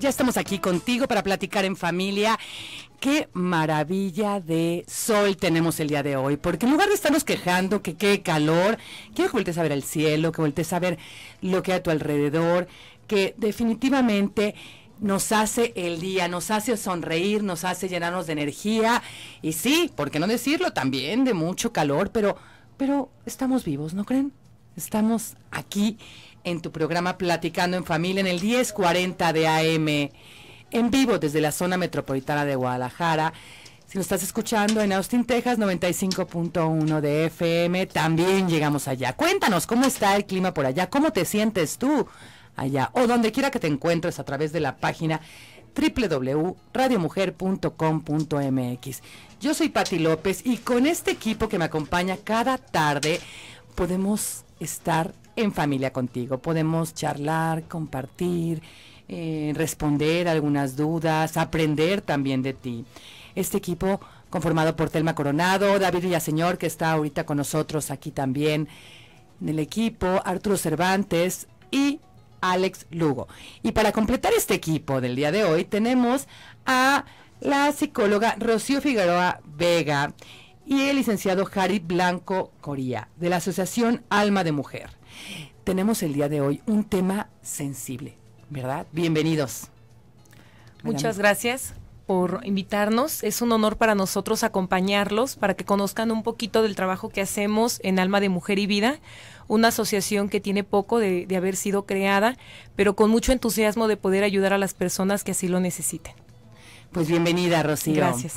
Ya estamos aquí contigo para platicar en familia. Qué maravilla de sol tenemos el día de hoy, porque en lugar de estarnos quejando que qué calor, quiero que voltees a ver el cielo, que voltees a ver lo que hay a tu alrededor, que definitivamente nos hace el día, nos hace sonreír, nos hace llenarnos de energía y sí, por qué no decirlo, también de mucho calor, pero pero estamos vivos, ¿no creen? Estamos aquí en tu programa Platicando en Familia en el 1040 de AM, en vivo desde la zona metropolitana de Guadalajara. Si nos estás escuchando en Austin, Texas, 95.1 de FM, también llegamos allá. Cuéntanos cómo está el clima por allá, cómo te sientes tú allá o donde quiera que te encuentres a través de la página www.radiomujer.com.mx. Yo soy Patti López y con este equipo que me acompaña cada tarde podemos estar en familia contigo. Podemos charlar, compartir, eh, responder algunas dudas, aprender también de ti. Este equipo conformado por Telma Coronado, David Villaseñor, que está ahorita con nosotros aquí también en el equipo, Arturo Cervantes y Alex Lugo. Y para completar este equipo del día de hoy tenemos a la psicóloga Rocío Figueroa Vega y el licenciado Jari Blanco Coría de la Asociación Alma de Mujer. Tenemos el día de hoy un tema sensible, ¿verdad? Bienvenidos. Muchas gracias por invitarnos. Es un honor para nosotros acompañarlos, para que conozcan un poquito del trabajo que hacemos en Alma de Mujer y Vida, una asociación que tiene poco de, haber sido creada, pero con mucho entusiasmo de poder ayudar a las personas que así lo necesiten. Pues bienvenida, Rocío. Gracias.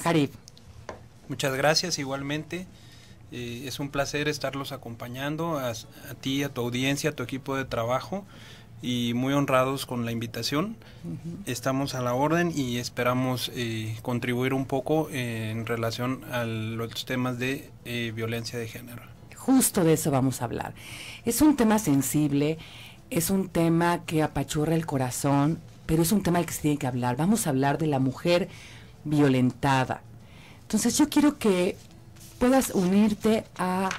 Muchas gracias igualmente. Eh, es un placer estarlos acompañando a, ti, a tu audiencia, a tu equipo de trabajo y muy honrados con la invitación. Estamos a la orden y esperamos eh, contribuir un poco eh, en relación a los temas de violencia de género. Justo de eso vamos a hablar. Es un tema sensible, es un tema que apachurra el corazón, pero es un tema del que se tiene que hablar. Vamos a hablar de la mujer violentada. Entonces yo quiero que puedas unirte a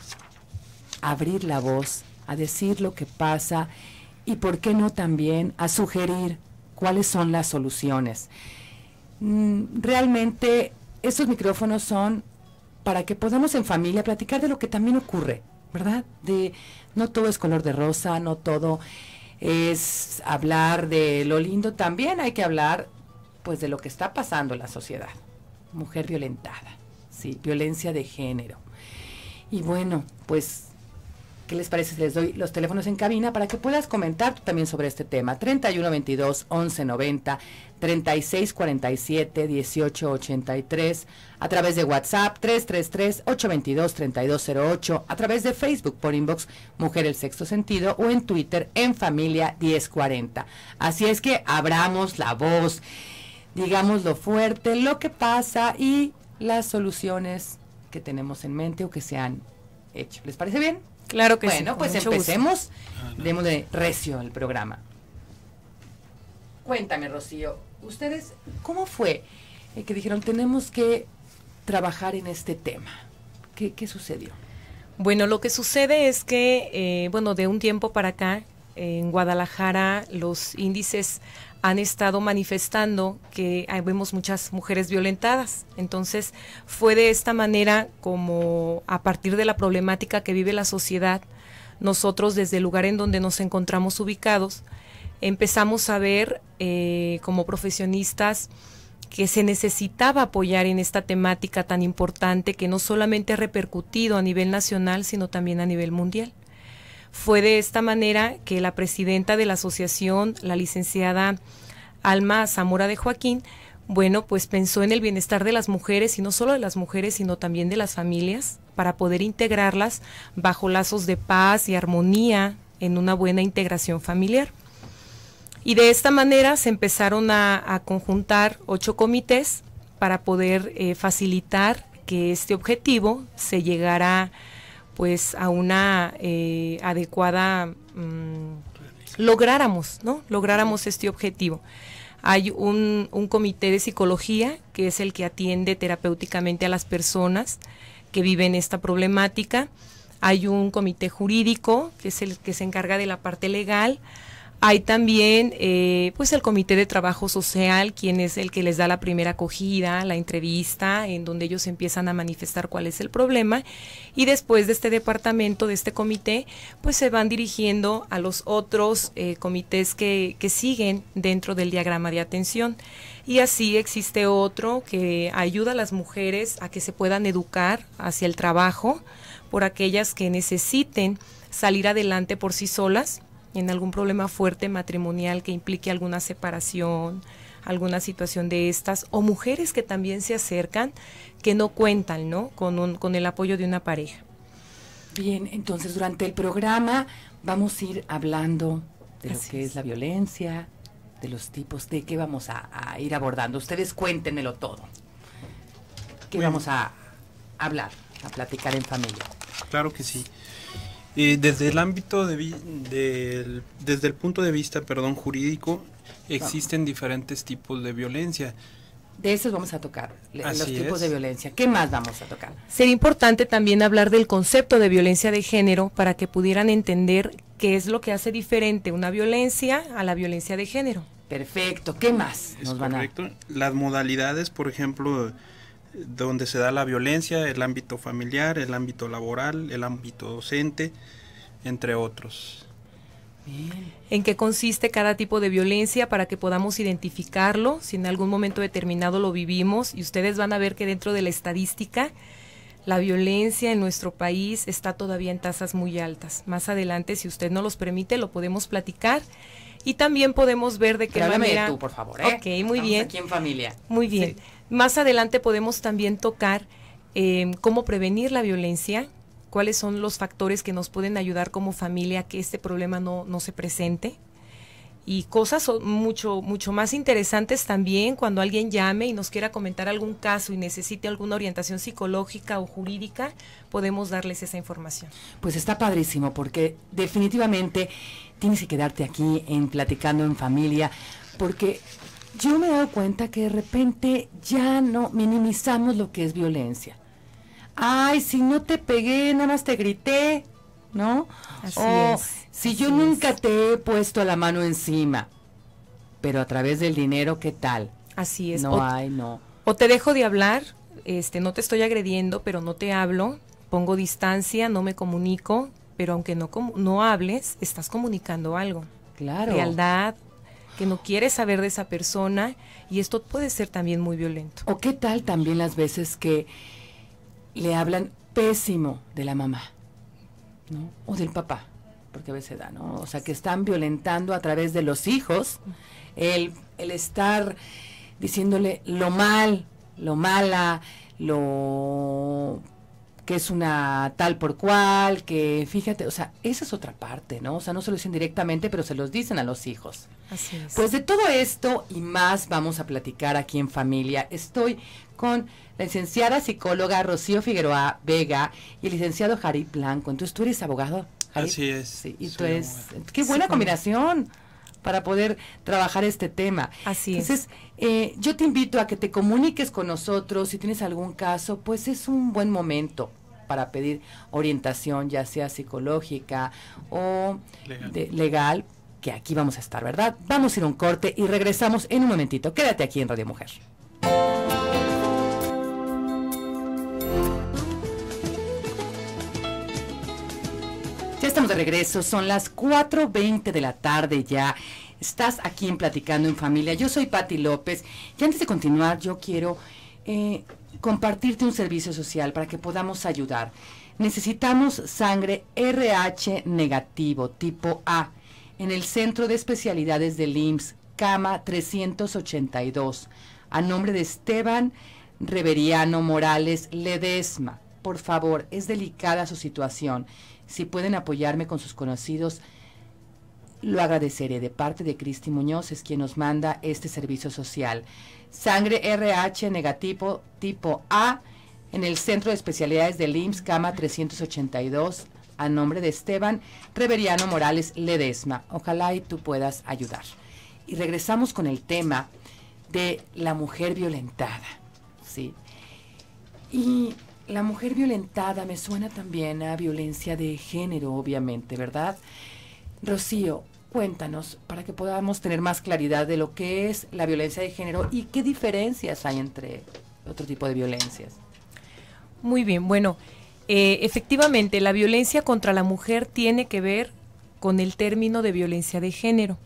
abrir la voz, a decir lo que pasa y, ¿por qué no también, a sugerir cuáles son las soluciones? Mm, realmente, estos micrófonos son para que podamos en familia platicar de lo que también ocurre, ¿verdad? De no todo es color de rosa, no todo es hablar de lo lindo, también hay que hablar pues de lo que está pasando en la sociedad. Mujer violentada, sí, violencia de género. Y bueno, pues ¿Qué les parece si les doy los teléfonos en cabina para que puedas comentar también sobre este tema? 3122 1190 3647 1883 a través de WhatsApp 333 822 3208 a través de Facebook por inbox Mujer el Sexto Sentido o en Twitter en Familia 1040. Así es que abramos la voz, digamos lo fuerte, lo que pasa y las soluciones que tenemos en mente o que se han hecho. ¿Les parece bien? Claro que sí. Bueno, pues empecemos. Ah, de recio al programa. Cuéntame, Rocío, ¿ustedes cómo fue eh, que dijeron tenemos que trabajar en este tema? ¿Qué, sucedió? Bueno, lo que sucede es que, eh, bueno, de un tiempo para acá, en Guadalajara los índices han estado manifestando que ah, vemos muchas mujeres violentadas. Entonces, fue de esta manera como a partir de la problemática que vive la sociedad, nosotros desde el lugar en donde nos encontramos ubicados, empezamos a ver eh, como profesionistas que se necesitaba apoyar en esta temática tan importante que no solamente ha repercutido a nivel nacional, sino también a nivel mundial. Fue de esta manera que la presidenta de la asociación, la licenciada Alma Zamora de Joaquín, bueno, pues pensó en el bienestar de las mujeres y no solo de las mujeres, sino también de las familias, para poder integrarlas bajo lazos de paz y armonía en una buena integración familiar. Y de esta manera se empezaron a, conjuntar ocho comités para poder eh, facilitar que este objetivo se llegara a pues a una eh, adecuada mm, lográramos, ¿no? Lográramos este objetivo. Hay un, un, comité de psicología que es el que atiende terapéuticamente a las personas que viven esta problemática. Hay un comité jurídico que es el que se encarga de la parte legal. Hay también eh, pues el Comité de Trabajo Social, quien es el que les da la primera acogida, la entrevista, en donde ellos empiezan a manifestar cuál es el problema. Y después de este departamento, de este comité, pues se van dirigiendo a los otros eh, comités que, que siguen dentro del diagrama de atención. Y así existe otro que ayuda a las mujeres a que se puedan educar hacia el trabajo por aquellas que necesiten salir adelante por sí solas en algún problema fuerte matrimonial que implique alguna separación, alguna situación de estas, o mujeres que también se acercan que no cuentan ¿no? Con, con el apoyo de una pareja. Bien, entonces durante el programa vamos a ir hablando de lo que es. la violencia, de los tipos, de qué vamos a, ir abordando. Ustedes cuéntenmelo todo. ¿Qué vamos a hablar, a platicar en familia? Claro que sí desde el ámbito de, desde el punto de vista, perdón, jurídico, existen diferentes tipos de violencia. De esos vamos a tocar, los tipos de violencia. ¿Qué más vamos a tocar? Sería importante también hablar del concepto de violencia de género para que pudieran entender qué es lo que hace diferente una violencia a la violencia de género. Perfecto. ¿Qué más? Nos van a... Las modalidades, por ejemplo, donde se da la violencia, el ámbito familiar, el ámbito laboral, el ámbito docente, entre otros. ¿En qué consiste cada tipo de violencia para que podamos identificarlo? Si en algún momento determinado lo vivimos y ustedes van a ver que dentro de la estadística la violencia en nuestro país está todavía en tasas muy altas. Más adelante, si usted no los permite, lo podemos platicar y también podemos ver de qué manera. De tú, por favor. ¿eh? Ok, muy bien. Aquí en familia. Muy bien. Más adelante podemos también tocar em, cómo prevenir la violencia, cuáles son los factores que nos pueden ayudar como familia a que este problema no, no se presente y cosas mucho, mucho más interesantes también cuando alguien llame y nos quiera comentar algún caso y necesite alguna orientación psicológica o jurídica, podemos darles esa información. Pues está padrísimo porque definitivamente tienes que quedarte aquí en platicando en familia porque yo me he dado cuenta que de repente ya no minimizamos lo que es violencia. Ay, si no te pegué, nada más te grité, ¿no? Así es si yo nunca te he puesto la mano encima, pero a través del dinero, ¿qué tal? Así es. No hay, no. O te dejo de hablar, este, no te estoy agrediendo, pero no te hablo, pongo distancia, no me comunico, pero aunque no, no hables, estás comunicando algo. Claro. Realidad, que no quieres saber de esa persona y esto puede ser también muy violento. ¿O qué tal también las veces que le hablan pésimo de la mamá ¿no? o del papá? porque a veces da, ¿no? O sea, que están violentando a través de los hijos el, estar diciéndole lo mal, lo mala, lo que es una tal por cual, que fíjate, o sea, esa es otra parte, ¿no? O sea, no se lo dicen directamente, pero se los dicen a los hijos. Así es. Pues de todo esto y más vamos a platicar aquí en familia. Estoy con la licenciada psicóloga Rocío Figueroa Vega y el licenciado Jari Blanco. Entonces, ¿tú eres abogado? Así es. y qué buena combinación para poder trabajar este tema. Así Entonces, es. Eh, yo te invito a que te comuniques con nosotros. Si tienes algún caso, pues es un buen momento para pedir orientación, ya sea psicológica o legal, legal que aquí vamos a estar, ¿verdad? Vamos a ir a un corte y regresamos en un momentito. Quédate aquí en Radio Mujer. estamos de regreso, son las 4.20 de la tarde ya. Estás aquí en Platicando en Familia. Yo soy Patti López y antes de continuar yo quiero eh, compartirte un servicio social para que podamos ayudar. Necesitamos sangre RH negativo tipo A en el Centro de Especialidades del IMSS, cama 382, a nombre de Esteban Reveriano Morales Ledesma. Por favor, es delicada su situación si pueden apoyarme con sus conocidos, lo agradeceré de parte de Cristi Muñoz, es quien nos manda este servicio social. Sangre RH negativo tipo A en el Centro de Especialidades del IMSS, cama 382, a nombre de Esteban Reveriano Morales Ledesma. Ojalá y tú puedas ayudar. Y regresamos con el tema de la mujer violentada, ¿sí? Y la mujer violentada me suena también a violencia de género, obviamente, ¿verdad? Rocío, cuéntanos para que podamos tener más claridad de lo que es la violencia de género y qué diferencias hay entre otro tipo de violencias. Muy bien, bueno, eh, efectivamente, la violencia contra la mujer tiene que ver con el término de violencia de género.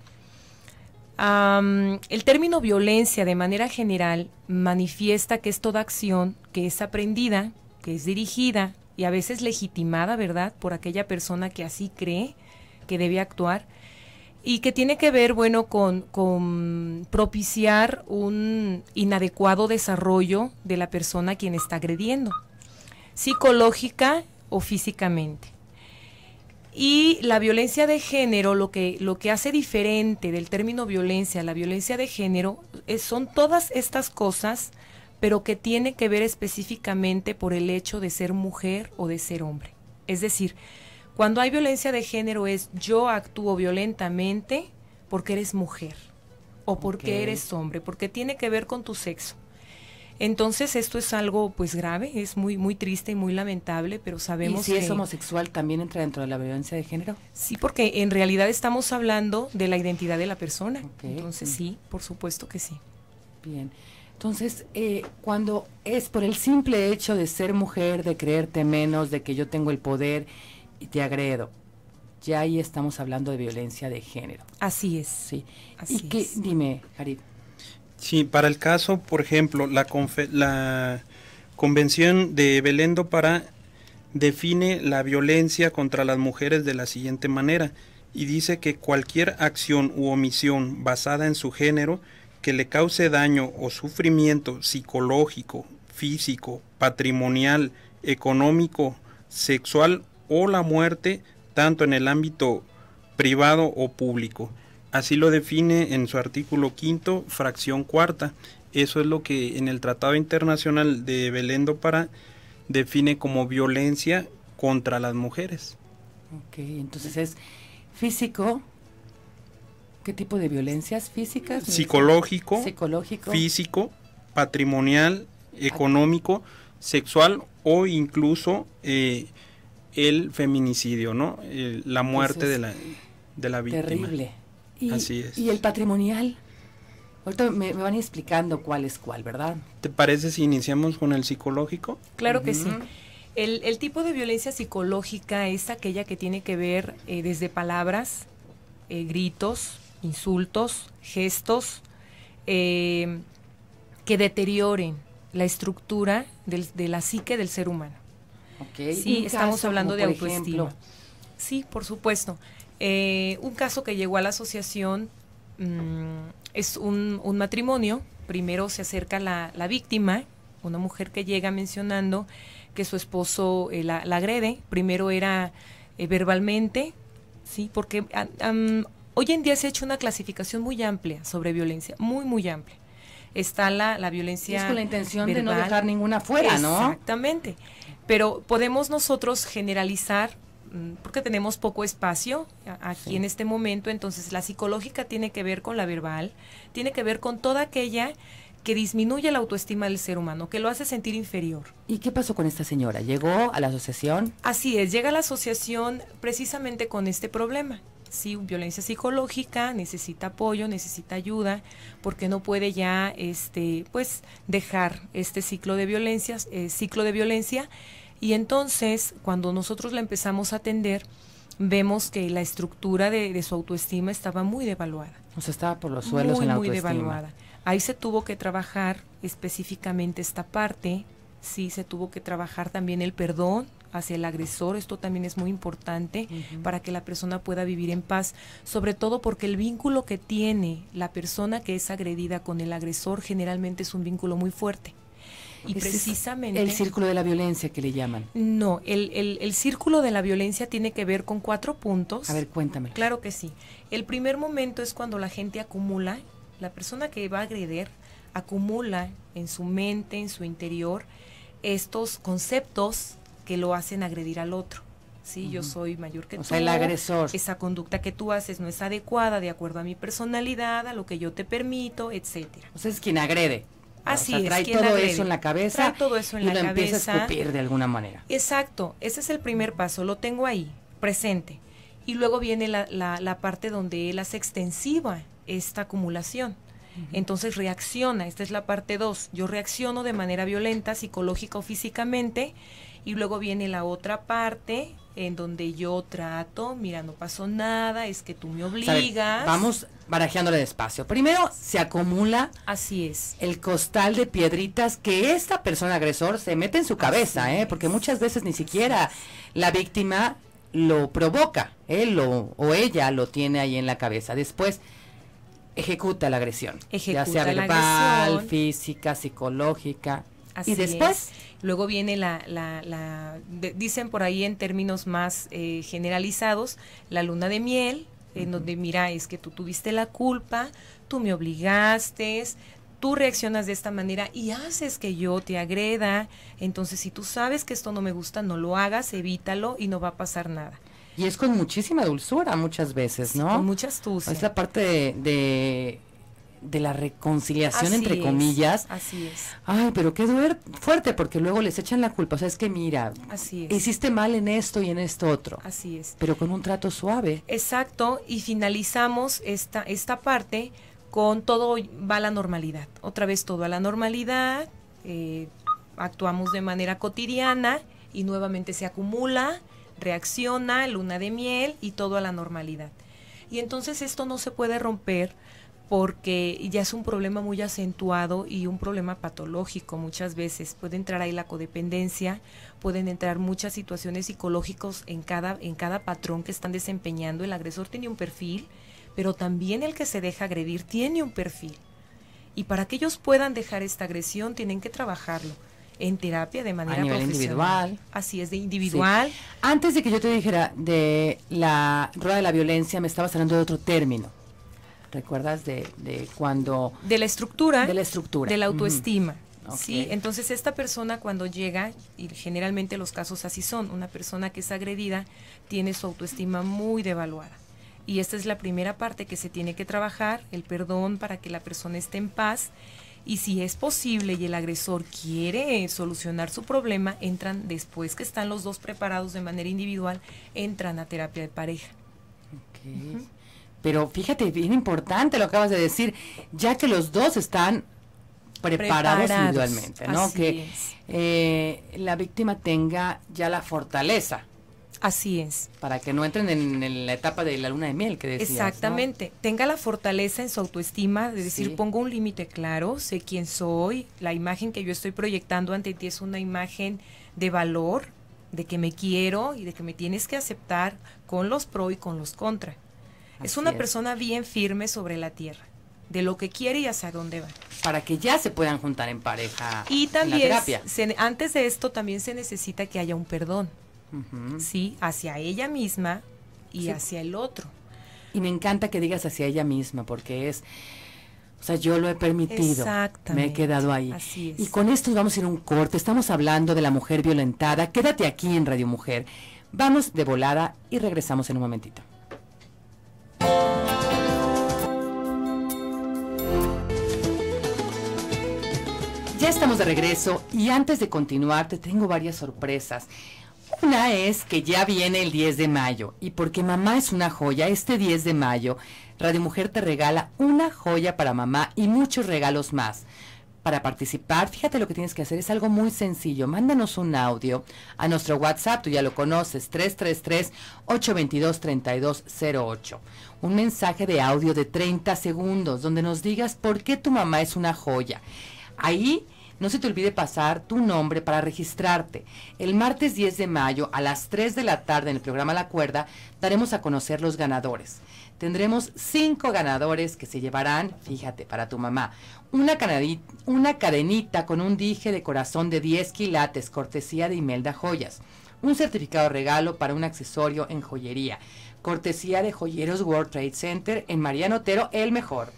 el término violencia de manera general manifiesta que es toda acción que es aprendida, que es dirigida y a veces legitimada, ¿verdad?, por aquella persona que así cree que debe actuar y que tiene que ver, bueno, con, propiciar un inadecuado desarrollo de la persona a quien está agrediendo, psicológica o físicamente. Y la violencia de género, lo que, lo que hace diferente del término violencia la violencia de género, eh, son todas estas cosas pero que tiene que ver específicamente por el hecho de ser mujer o de ser hombre. Es decir, cuando hay violencia de género es yo actúo violentamente porque eres mujer o porque eres hombre, porque tiene que ver con tu sexo. Entonces esto es algo pues grave, es muy muy triste y muy lamentable, pero sabemos que si es homosexual también entra dentro de la violencia de género. Sí, porque en realidad estamos hablando de la identidad de la persona. Entonces sí, por supuesto que sí. Bien. Entonces, eh, cuando es por el simple hecho de ser mujer, de creerte menos, de que yo tengo el poder, y te agredo, ya ahí estamos hablando de violencia de género. Así es. Sí. Así y qué? dime, Sí, para el caso, por ejemplo, la, la Convención de Belén para define la violencia contra las mujeres de la siguiente manera y dice que cualquier acción u omisión basada en su género que le cause daño o sufrimiento psicológico, físico, patrimonial, económico, sexual o la muerte, tanto en el ámbito privado o público. Así lo define en su artículo quinto, fracción cuarta. Eso es lo que en el Tratado Internacional de Belén para define como violencia contra las mujeres. Ok, entonces es físico, ¿Qué tipo de violencias físicas? Psicológico, psicológico físico, patrimonial, económico, sexual o incluso eh, el feminicidio, ¿no? la muerte de, la, de víctima. Terrible. Y, Así es. ¿Y el patrimonial? Ahorita me, van explicando cuál es cuál, ¿verdad? ¿Te parece si iniciamos con el psicológico? Claro que sí. El, el, tipo de violencia psicológica es aquella que tiene que ver eh, desde palabras, eh, gritos, insultos, gestos eh, que deterioren la estructura de la psique del ser humano. Sí, estamos hablando de autoestima. Sí, por supuesto. Eh, un caso que llegó a la asociación mm, es un, matrimonio. Primero se acerca la, la, víctima, una mujer que llega mencionando que su esposo eh, la, agrede. Primero era verbalmente, ¿sí? Porque ah, Hoy en día se ha hecho una clasificación muy amplia sobre violencia, muy, muy amplia. Está la, la violencia. Es con la intención de no dejar ninguna fuera, ¿no? Exactamente. Pero podemos nosotros generalizar mm, porque tenemos poco espacio aquí en este momento, entonces la psicológica tiene que ver con la verbal, tiene que ver con toda aquella que disminuye la autoestima del ser humano, que lo hace sentir inferior. ¿Y qué pasó con esta señora? ¿Llegó a la asociación? Así es, llega a la asociación precisamente con este problema, sí, violencia psicológica, necesita apoyo, necesita ayuda, porque no puede ya, este, pues, dejar este ciclo de violencias, eh, ciclo de violencia. Y entonces, cuando nosotros la empezamos a atender, vemos que la estructura de, su autoestima estaba muy devaluada. O sea, estaba por los suelos la muy devaluada. Ahí se tuvo que trabajar específicamente esta parte, sí se tuvo que trabajar también el perdón, hacia el agresor. Esto también es muy importante para que la persona pueda vivir en paz, sobre todo porque el vínculo que tiene la persona que es agredida con el agresor generalmente es un vínculo muy fuerte. Y precisamente... El círculo de la violencia que le llaman. No, el, el, el, círculo de la violencia tiene que ver con cuatro puntos. A ver, cuéntame. Claro que sí. El primer momento es cuando la gente acumula, la persona que va a agredir acumula en su mente, en su interior, estos conceptos que lo hacen agredir al otro. Sí, yo soy mayor que o tú. Sea, el agresor. Esa conducta que tú haces no es adecuada de acuerdo a mi personalidad, a lo que yo te permito, etcétera. O sea, es quien agrede. Así es. Trae todo eso en la cabeza. Trae todo eso en y lo empieza a escupir de alguna manera. Exacto. Ese es el primer paso. Lo tengo ahí, presente. Y luego viene la, la, parte donde él hace extensiva esta acumulación. Entonces reacciona, esta es la parte 2. Yo reacciono de manera violenta, psicológica o físicamente y luego viene la otra parte en donde yo trato, mira, no pasó nada, es que tú me obligas. vamos barajeándole despacio. Primero se acumula Así es. el costal de piedritas que esta persona agresor se mete en su cabeza, ¿eh? porque muchas veces ni siquiera la víctima lo provoca, él ¿eh? o, ella lo tiene ahí en la cabeza. Después ejecuta la agresión, ejecuta ya sea verbal, física, psicológica. Así y después Luego viene la, la, la dicen por ahí en términos más eh, generalizados, la luna de miel, en donde mira, es que tú tuviste la culpa, tú me obligaste, tú reaccionas de esta manera y haces que yo te agreda. Entonces, si tú sabes que esto no me gusta, no lo hagas, evítalo y no va a pasar nada. Y es con muchísima dulzura muchas veces, ¿no? Muchas con Es la parte de de la reconciliación, entre comillas. así es. Ay, pero qué fuerte, porque luego les echan la culpa. O sea, es que mira, hiciste mal en esto y en esto otro. Así es. Pero con un trato suave. Exacto, y finalizamos esta, esta parte con todo va a la normalidad. Otra vez todo a la normalidad, eh, actuamos de manera cotidiana y nuevamente se acumula, reacciona, luna de miel y todo a la normalidad. Y entonces esto no se puede romper porque ya es un problema muy acentuado y un problema patológico muchas veces. Puede entrar ahí la codependencia, pueden entrar muchas situaciones psicológicas en cada, en cada patrón que están desempeñando. El agresor tiene un perfil, pero también el que se deja agredir tiene un perfil. Y para que ellos puedan dejar esta agresión tienen que trabajarlo en terapia de manera profesional. individual. Así es, de individual. Antes de que yo te dijera de la rueda de la violencia, me estabas hablando de otro término ¿Recuerdas de, de cuando... De la estructura. De la estructura. De la autoestima. Sí, entonces esta persona cuando llega, y generalmente los casos así son, una persona que es agredida tiene su autoestima muy devaluada. Y esta es la primera parte que se tiene que trabajar, el perdón para que la persona esté en paz. Y si es posible y el agresor quiere solucionar su problema, entran después que están los dos preparados de manera individual, entran a terapia de pareja. Okay. Pero fíjate, bien importante lo acabas de decir, ya que los dos están preparados, individualmente, ¿no? que eh, la víctima tenga ya la fortaleza. Así es. Para que no entren en, la etapa de la luna de miel que decías. Exactamente. Tenga la fortaleza en su autoestima de decir, pongo un límite claro, sé quién soy, la imagen que yo estoy proyectando ante ti es una imagen de valor, de que me quiero y de que me tienes que aceptar con los pro y con los contra es una persona bien firme sobre la tierra, de lo que quiere y hacia dónde va. Para que ya se puedan juntar en pareja. Y también, antes de esto, también se necesita que haya un perdón, ¿sí? Hacia ella misma y hacia el otro. Y me encanta que digas hacia ella misma, porque es... O sea, yo lo he permitido. Me he quedado ahí. Y con esto vamos a ir a un corte. Estamos hablando de la mujer violentada. Quédate aquí en Radio Mujer. Vamos de volada y regresamos en un momentito. Ya estamos de regreso y antes de continuar te tengo varias sorpresas. Una es que ya viene el 10 de mayo y porque mamá es una joya, este 10 de mayo Radio Mujer te regala una joya para mamá y muchos regalos más para participar, fíjate lo que tienes que hacer, es algo muy sencillo. Mándanos un audio a nuestro WhatsApp, tú ya lo conoces, 333-822-3208. Un mensaje de audio de 30 segundos donde nos digas por qué tu mamá es una joya. Ahí no se te olvide pasar tu nombre para registrarte. El martes 10 de mayo a las 3 de la tarde en el programa La Cuerda daremos a conocer los ganadores tendremos cinco ganadores que se llevarán, fíjate, para tu mamá, una, cadenita con un dije de corazón de 10 quilates, cortesía de Imelda Joyas, un certificado regalo para un accesorio en joyería, cortesía de Joyeros World Trade Center en Mariano Otero, el mejor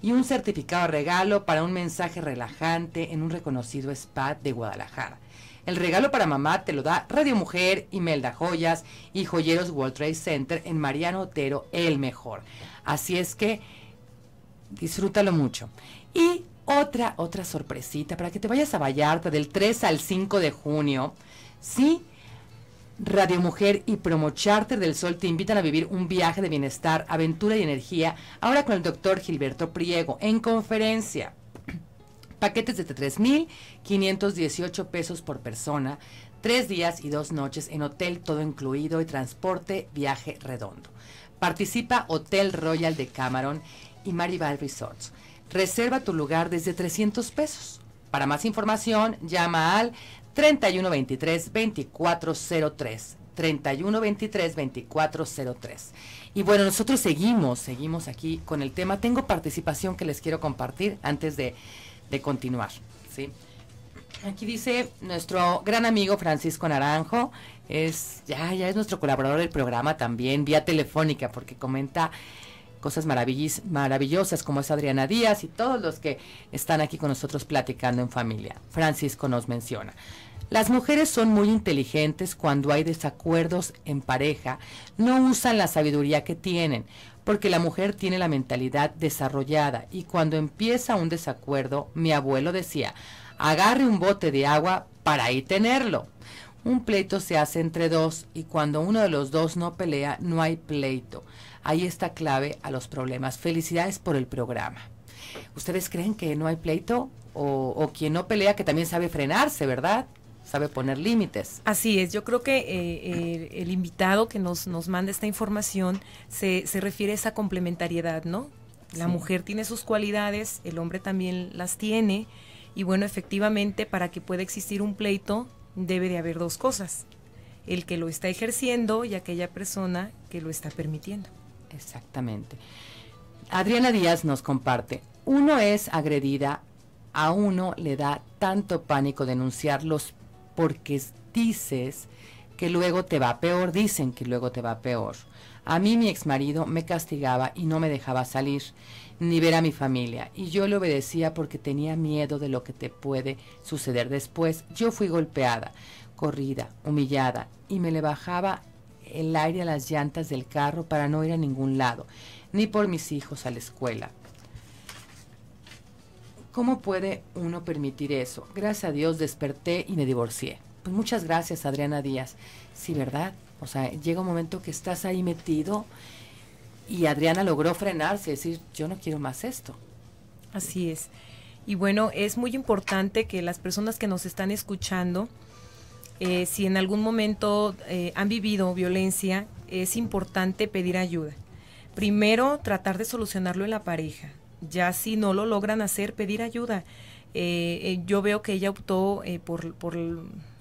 y un certificado regalo para un mensaje relajante en un reconocido spa de Guadalajara. El regalo para mamá te lo da Radio Mujer, Imelda Joyas y Joyeros World Trade Center en Mariano Otero, el mejor. Así es que disfrútalo mucho. Y otra, otra sorpresita para que te vayas a Vallarta del 3 al 5 de junio. Sí, Radio Mujer y Promo Charter del Sol te invitan a vivir un viaje de bienestar, aventura y energía, ahora con el doctor Gilberto Priego en conferencia paquetes de 3.518 pesos por persona, tres días y dos noches en hotel todo incluido y transporte, viaje redondo. Participa Hotel Royal de Cameron y Maribal Resorts. Reserva tu lugar desde 300 pesos. Para más información, llama al 3123-2403. 3123-2403. Y bueno, nosotros seguimos, seguimos aquí con el tema. Tengo participación que les quiero compartir antes de de continuar. Aquí dice nuestro gran amigo Francisco Naranjo, es ya, ya es nuestro colaborador del programa también, vía telefónica, porque comenta cosas maravillosas como es Adriana Díaz y todos los que están aquí con nosotros platicando en familia. Francisco nos menciona. Las mujeres son muy inteligentes cuando hay desacuerdos en pareja, no usan la sabiduría que tienen, porque la mujer tiene la mentalidad desarrollada y cuando empieza un desacuerdo, mi abuelo decía, agarre un bote de agua para ahí tenerlo. Un pleito se hace entre dos y cuando uno de los dos no pelea, no hay pleito. Ahí está clave a los problemas. Felicidades por el programa. ¿Ustedes creen que no hay pleito? O, o quien no pelea que también sabe frenarse, ¿verdad? sabe poner límites. Así es, yo creo que eh, eh, el, invitado que nos, nos manda esta información se, se refiere a esa complementariedad, ¿no? La mujer tiene sus cualidades, el hombre también las tiene, y bueno, efectivamente, para que pueda existir un pleito, debe de haber dos cosas, el que lo está ejerciendo y aquella persona que lo está permitiendo. Exactamente. Adriana Díaz nos comparte, uno es agredida, a uno le da tanto pánico denunciar los porque dices que luego te va peor, dicen que luego te va peor. A mí mi ex marido me castigaba y no me dejaba salir ni ver a mi familia y yo le obedecía porque tenía miedo de lo que te puede suceder después. Yo fui golpeada, corrida, humillada y me le bajaba el aire a las llantas del carro para no ir a ningún lado, ni por mis hijos a la escuela. ¿Cómo puede uno permitir eso? Gracias a Dios desperté y me divorcié. Pues muchas gracias, Adriana Díaz. Sí, ¿verdad? O sea, llega un momento que estás ahí metido y Adriana logró frenarse, y decir, yo no quiero más esto. Así es. Y bueno, es muy importante que las personas que nos están escuchando, eh, si en algún momento eh, han vivido violencia, es importante pedir ayuda. Primero, tratar de solucionarlo en la pareja ya si no lo logran hacer, pedir ayuda. Eh, eh, yo veo que ella optó eh, por, por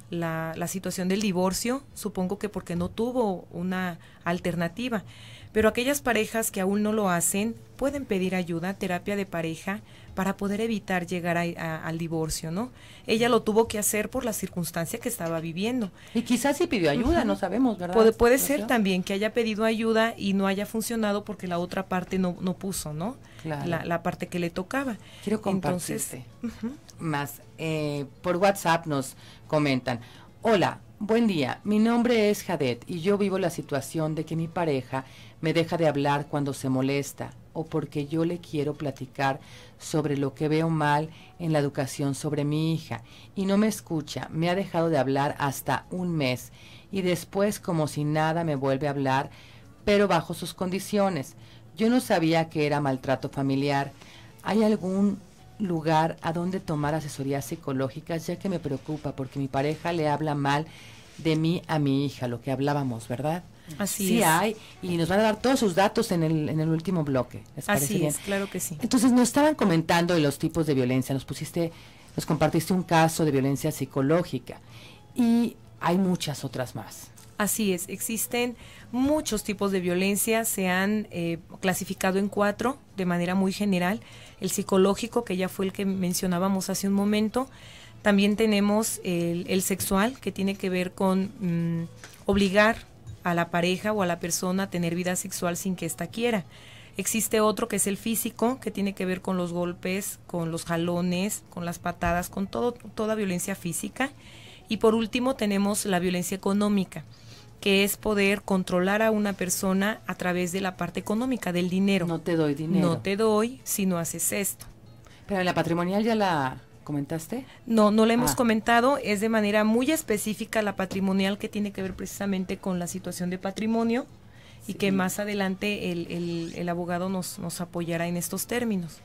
la, situación del divorcio, supongo que porque no tuvo una alternativa. Pero aquellas parejas que aún no lo hacen pueden pedir ayuda, terapia de pareja, para poder evitar llegar al divorcio, ¿no? Ella lo tuvo que hacer por la circunstancia que estaba viviendo. Y quizás sí pidió ayuda, no sabemos, ¿verdad? Puede, puede ser también que haya pedido ayuda y no haya funcionado porque la otra parte no puso, ¿no? la, parte que le tocaba. Quiero compartir... más. Eh, por WhatsApp nos comentan, hola, buen día, mi nombre es Jadet y yo vivo la situación de que mi pareja me deja de hablar cuando se molesta o porque yo le quiero platicar sobre lo que veo mal en la educación sobre mi hija y no me escucha, me ha dejado de hablar hasta un mes y después como si nada me vuelve a hablar, pero bajo sus condiciones. Yo no sabía que era maltrato familiar. ¿Hay algún lugar a donde tomar asesorías psicológicas? Ya que me preocupa porque mi pareja le habla mal de mí a mi hija, lo que hablábamos, ¿verdad? Así sí hay, y nos van a dar todos sus datos en el, en el último bloque. Así es, claro que sí. Entonces nos estaban comentando de los tipos de violencia, nos pusiste, nos compartiste un caso de violencia psicológica y hay muchas otras más. Así es, existen Muchos tipos de violencia se han eh, clasificado en cuatro de manera muy general. El psicológico, que ya fue el que mencionábamos hace un momento. También tenemos el, sexual, que tiene que ver con mm, obligar a la pareja o a la persona a tener vida sexual sin que ésta quiera. Existe otro que es el físico, que tiene que ver con los golpes, con los jalones, con las patadas, con toda violencia física. Y por último tenemos la violencia económica que es poder controlar a una persona a través de la parte económica, del dinero. No te doy dinero. No te doy si no haces esto. Pero la patrimonial ya la comentaste? No, no la hemos ah. comentado, es de manera muy específica la patrimonial que tiene que ver precisamente con la situación de patrimonio y que más adelante el, el, abogado nos, nos apoyará en estos términos.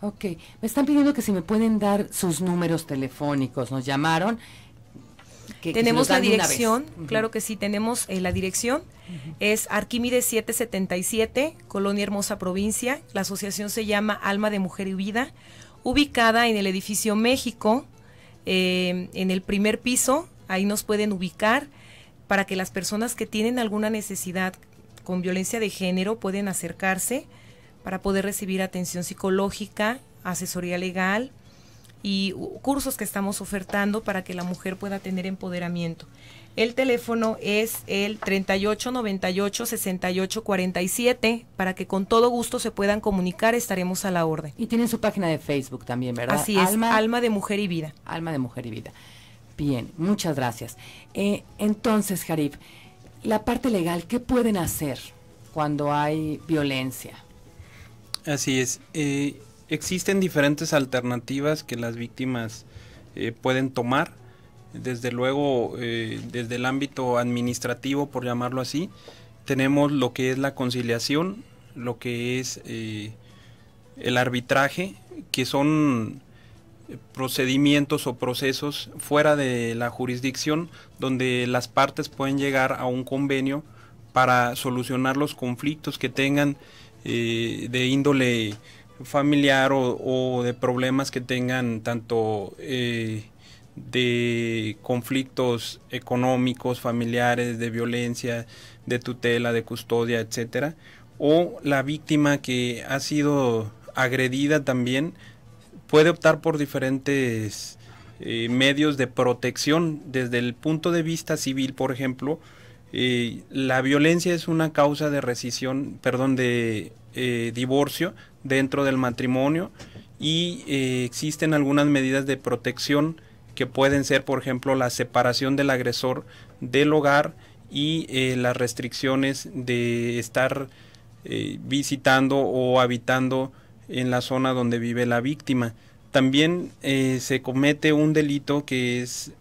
Ok, me están pidiendo que si me pueden dar sus números telefónicos. Nos llamaron tenemos la dirección, claro que sí, tenemos eh, la dirección. Es Arquímedes 777, Colonia Hermosa Provincia. La asociación se llama Alma de Mujer y Vida, ubicada en el edificio México, eh, en el primer piso. Ahí nos pueden ubicar para que las personas que tienen alguna necesidad con violencia de género pueden acercarse para poder recibir atención psicológica, asesoría legal, y cursos que estamos ofertando para que la mujer pueda tener empoderamiento. El teléfono es el 3898-6847 para que con todo gusto se puedan comunicar, estaremos a la orden. Y tienen su página de Facebook también, ¿verdad? Así es, Alma, Alma de Mujer y Vida. Alma de Mujer y Vida. Bien, muchas gracias. Eh, entonces, Jarif, la parte legal, ¿qué pueden hacer cuando hay violencia? Así es. Eh, existen diferentes alternativas que las víctimas eh, pueden tomar, desde luego eh, desde el ámbito administrativo, por llamarlo así, tenemos lo que es la conciliación, lo que es eh, el arbitraje, que son procedimientos o procesos fuera de la jurisdicción donde las partes pueden llegar a un convenio para solucionar los conflictos que tengan de índole familiar o, de problemas que tengan tanto eh, de conflictos económicos, familiares, de violencia, de tutela, de custodia, etcétera, o la víctima que ha sido agredida también puede optar por diferentes eh, medios de protección desde el punto de vista civil, por ejemplo, eh, la violencia es una causa de rescisión, perdón, de divorcio dentro del matrimonio y eh, existen algunas medidas de protección que pueden ser, por ejemplo, la separación del agresor del hogar y eh, las restricciones de estar eh, visitando o habitando en la zona donde vive la víctima. También se comete un delito que es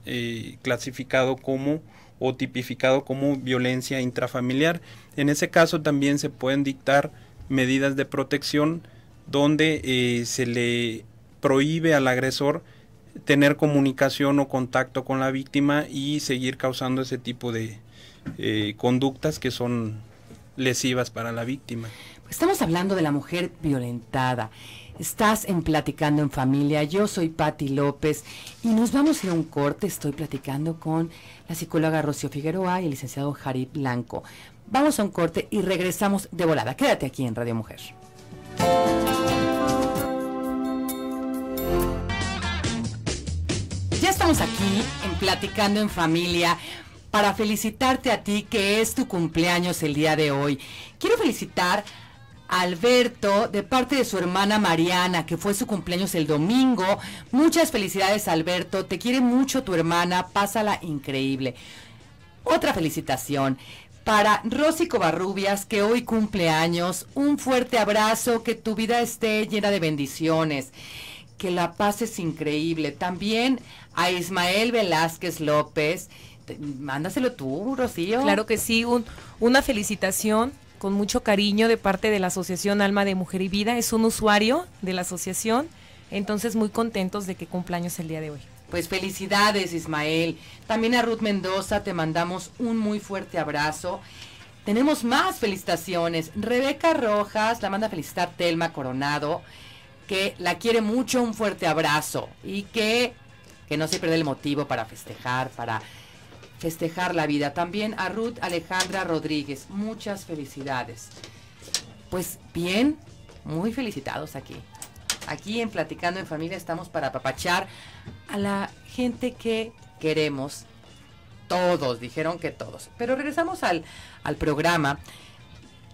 clasificado como o tipificado como violencia intrafamiliar. En ese caso también se pueden dictar medidas de protección donde eh, se le prohíbe al agresor tener comunicación o contacto con la víctima y seguir causando ese tipo de eh, conductas que son lesivas para la víctima. Pues estamos hablando de la mujer violentada. Estás en Platicando en Familia. Yo soy Patti López y nos vamos a ir a un corte. Estoy platicando con la psicóloga Rocío Figueroa y el licenciado Jari Blanco. Vamos a un corte y regresamos de volada. Quédate aquí en Radio Mujer. ya estamos aquí en Platicando en Familia para felicitarte a ti que es tu cumpleaños el día de hoy. Quiero felicitar a Alberto de parte de su hermana Mariana, que fue su cumpleaños el domingo. Muchas felicidades Alberto, te quiere mucho tu hermana, pásala increíble. Otra felicitación para Rosy Covarrubias, que hoy cumple años. Un fuerte abrazo, que tu vida esté llena de bendiciones que la paz es increíble. También a Ismael Velázquez López, mándaselo tú, Rocío. Claro que sí, una felicitación con mucho cariño de parte de la Asociación Alma de Mujer y Vida. Es un usuario de la asociación, entonces muy contentos de que cumpleaños el día de hoy. Pues felicidades Ismael. También a Ruth Mendoza te mandamos un muy fuerte abrazo. Tenemos más felicitaciones. Rebeca Rojas la manda a felicitar Telma Coronado que la quiere mucho, un fuerte abrazo y que, no se pierda el motivo para festejar, para festejar la vida. También a Ruth Alejandra Rodríguez, muchas felicidades. Pues bien, muy felicitados aquí. Aquí en Platicando en Familia estamos para apapachar a la gente que queremos. Todos, dijeron que todos. Pero regresamos al, al programa.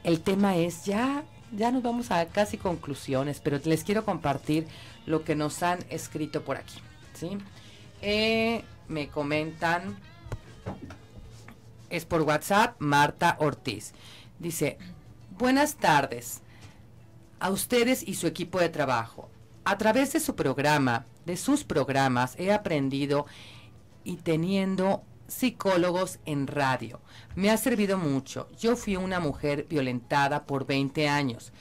El tema es ya ya nos vamos a casi conclusiones, pero les quiero compartir lo que nos han escrito por aquí. ¿sí? Eh, me comentan, es por WhatsApp, Marta Ortiz. Dice, buenas tardes a ustedes y su equipo de trabajo. A través de su programa, de sus programas, he aprendido y teniendo psicólogos en radio. Me ha servido mucho. Yo fui una mujer violentada por 20 años.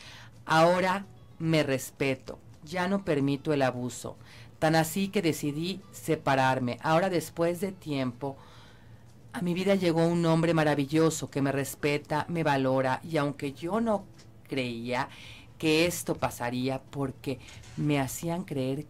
Ahora me respeto. Ya no permito el abuso. Tan así que decidí separarme. Ahora después de tiempo, a mi vida llegó un hombre maravilloso que me respeta, me valora y aunque yo no creía que esto pasaría porque me hacían creer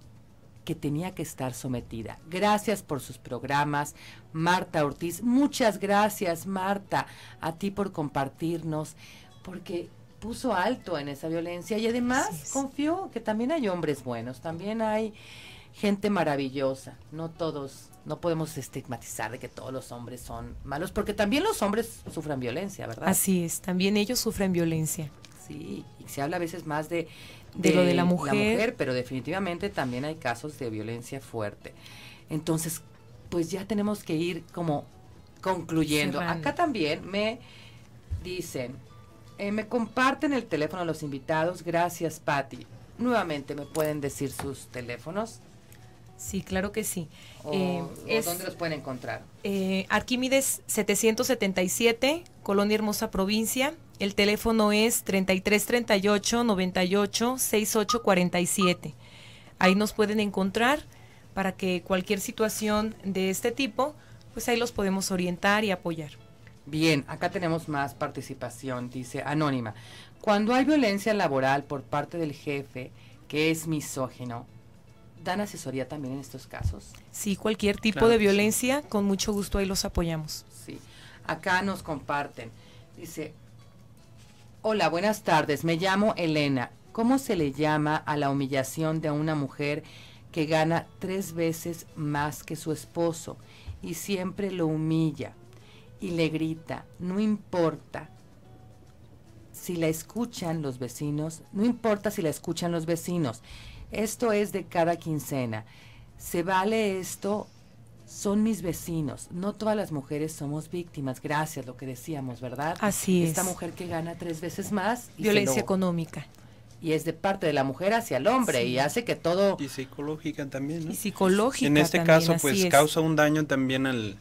que tenía que estar sometida. Gracias por sus programas, Marta Ortiz. Muchas gracias, Marta, a ti por compartirnos, porque puso alto en esa violencia y además confió que también hay hombres buenos, también hay gente maravillosa, no todos, no podemos estigmatizar de que todos los hombres son malos, porque también los hombres sufren violencia, ¿verdad? Así es, también ellos sufren violencia. Sí, y se habla a veces más de de, lo de la mujer. pero definitivamente también hay casos de violencia fuerte. Entonces, pues ya tenemos que ir como concluyendo. Acá también me dicen, eh, me comparten el teléfono a los invitados. Gracias, Patti. Nuevamente, ¿me pueden decir sus teléfonos? Sí, claro que sí. Eh, ¿Dónde los pueden encontrar? Eh, Arquímedes 777, Colonia Hermosa Provincia. El teléfono es 3338 98 Ahí nos pueden encontrar para que cualquier situación de este tipo, pues ahí los podemos orientar y apoyar. Bien, acá tenemos más participación, dice Anónima. Cuando hay violencia laboral por parte del jefe que es misógino, ¿dan asesoría también en estos casos? Sí, cualquier tipo de violencia, con mucho gusto ahí los apoyamos. Sí, acá nos comparten. Dice, Hola, buenas tardes. Me llamo Elena. ¿Cómo se le llama a la humillación de una mujer que gana tres veces más que su esposo y siempre lo humilla y le grita, no importa si la escuchan los vecinos, no importa si la escuchan los vecinos. Esto es de cada quincena. ¿Se vale esto son mis vecinos. No todas las mujeres somos víctimas, gracias, lo que decíamos, ¿verdad? Así Esta Esta mujer que gana tres veces más. Violencia económica. Y es de parte de la mujer hacia el hombre y hace que todo... Y psicológica también, ¿no? Y psicológica. En este caso, pues causa un daño también al,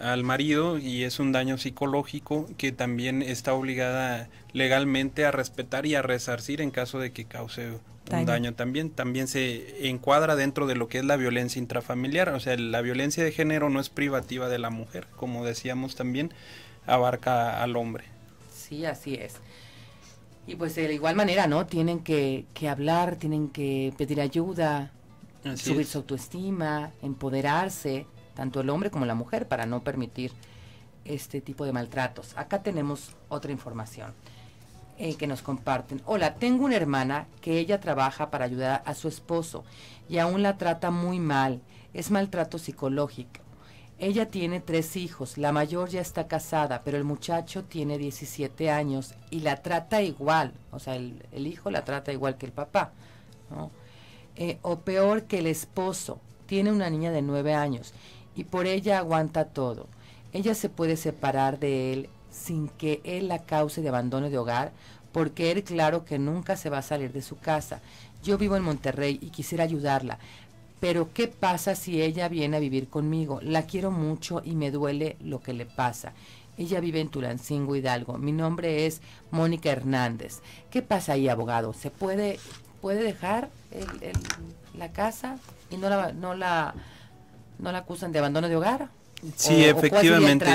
al marido y es un daño psicológico que también está obligada legalmente a respetar y a resarcir en caso de que cause un daño. también. También se encuadra dentro de lo que es la violencia intrafamiliar, o sea, la violencia de género no es privativa de la mujer, como decíamos también, abarca al hombre. Sí, así es. Y pues de igual manera, ¿no? Tienen que, que hablar, tienen que pedir ayuda, subir su autoestima, empoderarse tanto el hombre como la mujer, para no permitir este tipo de maltratos. Acá tenemos otra información eh, que nos comparten. Hola, tengo una hermana que ella trabaja para ayudar a su esposo y aún la trata muy mal. Es maltrato psicológico. Ella tiene tres hijos, la mayor ya está casada, pero el muchacho tiene 17 años y la trata igual, o sea, el, hijo la trata igual que el papá, eh, o peor que el esposo, tiene una niña de 9 años y por ella aguanta todo. Ella se puede separar de él sin que él la cause de abandono de hogar, porque él claro que nunca se va a salir de su casa. Yo vivo en Monterrey y quisiera ayudarla, pero ¿qué pasa si ella viene a vivir conmigo? La quiero mucho y me duele lo que le pasa. Ella vive en Tulancingo Hidalgo. Mi nombre es Mónica Hernández. ¿Qué pasa ahí, abogado? ¿Se puede, puede dejar la casa y no la, no la no la acusan de abandono de hogar. Sí, efectivamente.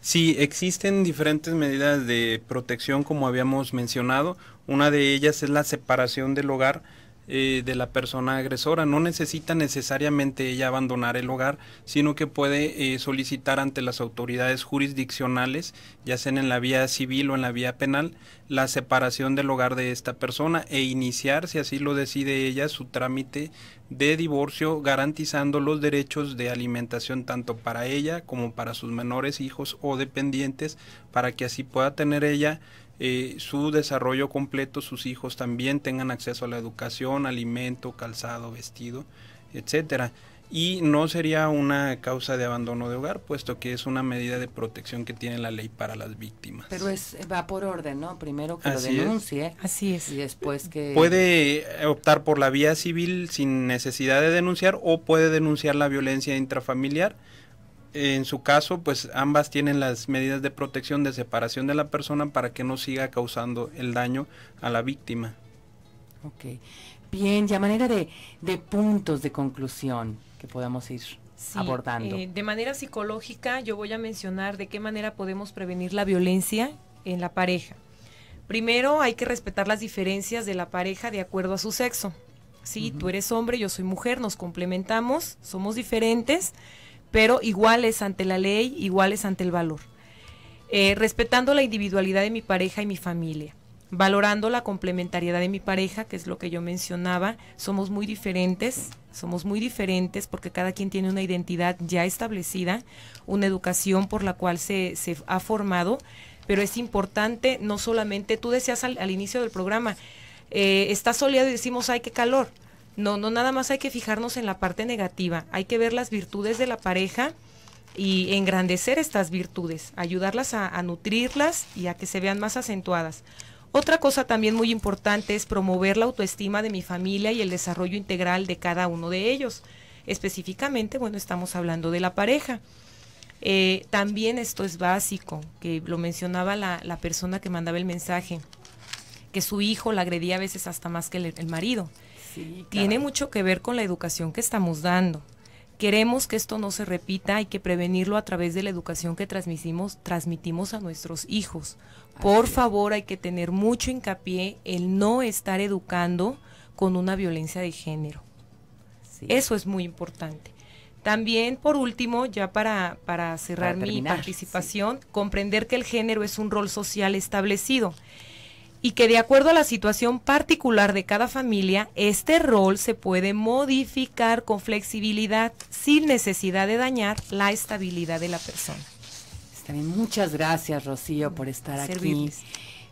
sí, existen diferentes medidas de protección, como habíamos mencionado. Una de ellas es la separación del hogar eh, de la persona agresora. No necesita necesariamente ella abandonar el hogar, sino que puede eh, solicitar ante las autoridades jurisdiccionales, ya sea en la vía civil o en la vía penal, la separación del hogar de esta persona e iniciar, si así lo decide ella, su trámite de divorcio garantizando los derechos de alimentación tanto para ella como para sus menores hijos o dependientes para que así pueda tener ella eh, su desarrollo completo, sus hijos también tengan acceso a la educación, alimento, calzado, vestido, etcétera. Y no sería una causa de abandono de hogar, puesto que es una medida de protección que tiene la ley para las víctimas. Pero es, va por orden, ¿no? Primero que lo denuncie. Así es. Y después que... Puede eh, optar por la vía civil sin necesidad de denunciar o puede denunciar la violencia intrafamiliar en su caso, pues ambas tienen las medidas de protección de separación de la persona para que no siga causando el daño a la víctima. Ok. Bien, ya manera de, puntos de conclusión que podamos ir abordando. Eh, de manera psicológica, yo voy a mencionar de qué manera podemos prevenir la violencia en la pareja. Primero, hay que respetar las diferencias de la pareja de acuerdo a su sexo. Sí, tú eres hombre, yo soy mujer, nos complementamos, somos diferentes pero iguales ante la ley, iguales ante el valor. Eh, respetando la individualidad de mi pareja y mi familia, valorando la complementariedad de mi pareja, que es lo que yo mencionaba, somos muy diferentes, somos muy diferentes porque cada quien tiene una identidad ya establecida, una educación por la cual se, ha formado, pero es importante no solamente, tú decías al, inicio del programa, eh, está soleado y decimos, ay, qué calor, no, no, nada más hay que fijarnos en la parte negativa, hay que ver las virtudes de la pareja y engrandecer estas virtudes, ayudarlas a, nutrirlas y a que se vean más acentuadas. Otra cosa también muy importante es promover la autoestima de mi familia y el desarrollo integral de cada uno de ellos. Específicamente, bueno, estamos hablando de la pareja. Eh, también esto es básico, que lo mencionaba la, persona que mandaba el mensaje, que su hijo la agredía a veces hasta más que el marido tiene mucho que ver con la educación que estamos dando. Queremos que esto no se repita, hay que prevenirlo a través de la educación que transmitimos, transmitimos a nuestros hijos. Por favor, hay que tener mucho hincapié en no estar educando con una violencia de género. Eso es muy importante. También, por último, ya para, cerrar mi participación, comprender que el género es un rol social establecido y que de acuerdo a la situación particular de cada familia, este rol se puede modificar con flexibilidad sin necesidad de dañar la estabilidad de la persona. Está muchas gracias Rocío por estar aquí.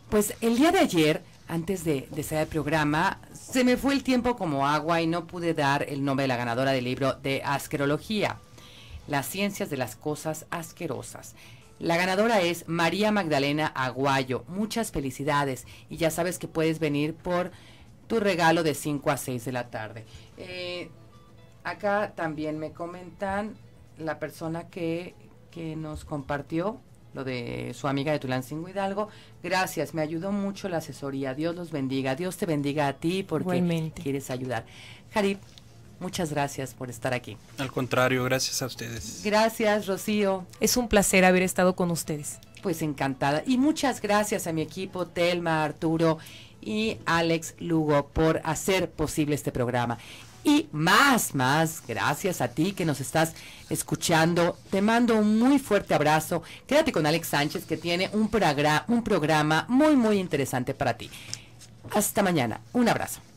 Pues el día de ayer, antes de, de el programa, se me fue el tiempo como agua y no pude dar el nombre de la ganadora del libro de asquerología, las ciencias de las cosas asquerosas. La ganadora es María Magdalena Aguayo. Muchas felicidades y ya sabes que puedes venir por tu regalo de 5 a 6 de la tarde. Eh, acá también me comentan la persona que, que nos compartió lo de su amiga de Tulancingo Hidalgo. Gracias, me ayudó mucho la asesoría. Dios los bendiga. Dios te bendiga a ti porque quieres ayudar. Jarip, Muchas gracias por estar aquí. Al contrario, gracias a ustedes. Gracias, Rocío. Es un placer haber estado con ustedes. Pues encantada. Y muchas gracias a mi equipo, Telma, Arturo y Alex Lugo por hacer posible este programa. Y más, más, gracias a ti que nos estás escuchando. Te mando un muy fuerte abrazo. Quédate con Alex Sánchez que tiene un, un programa muy, muy interesante para ti. Hasta mañana. Un abrazo.